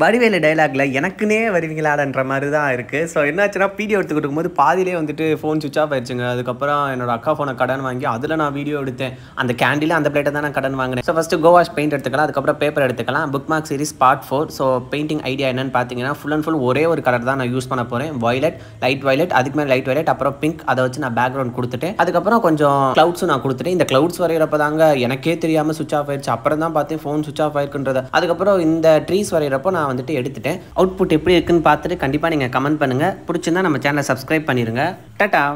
வடிவேலு டைலாகில் எனக்குனே வருவீங்களாடன்ற மாதிரி தான் இருக்குது ஸோ என்னாச்சுன்னா வீடியோ எடுத்துக்கிட்டு இருக்கும்போது பாதியிலே வந்துட்டு ஃபோன் சுவிச் ஆஃப் ஆயிடுச்சுங்க அதுக்கப்புறம் என்னோட அக்கா ஃபோனை கடன் வாங்கி அதில் நான் வீடியோ எடுத்தேன் அந்த கேண்டில் அந்த பிளேட்டை தான் நான் கடன் வாங்கினேன் ஸோ ஃபஸ்ட்டு கோவாஷ் பெயிண்ட் எடுத்துக்கலாம் அதுக்கப்புறம் பேப்பர் எடுத்துக்கலாம் book mark series part four so painting idea என்னன்னு பார்த்தீங்கன்னா ஃபுல் அண்ட் ஃபுல் ஒரே ஒரு கலர் தான் நான் யூஸ் பண்ண போகிறேன் வயலட் லைட் வயலட் அதுக்கு மேலே லைட் வயலட் அப்புறம் பிங்க் அதை வச்சு நான் பேக்ரவுண்ட் கொடுத்துட்டேன் அதுக்கப்புறம் கொஞ்சம் க்ளவுட்ஸும் நான் கொடுத்துட்டேன் இந்த க்ளவுட்ஸ் வரைகிறப்ப தாங்க எனக்கே தெரியாமல் சுவிச் ஆஃப் ஆயிடுச்சு அப்புறம் தான் பார்த்தேன் ஃபோன் சுவிச் ஆஃப் ஆயிருக்குன்றது அதுக்கப்புறம் இந்த ட்ரீஸ் வரைகிறப்போ நான் நான் வந்துட்டு எடுத்துட்டேன் அவுட்புட் எப்படி இருக்குன்னு பார்த்துட்டு கண்டிப்பாக நீங்கள் கமெண்ட் பண்ணுங்கள் பிடிச்சிருந்தா நம்ம சேனலை சப்ஸ்கிரைப் பண்ணிடுங்க டட்டா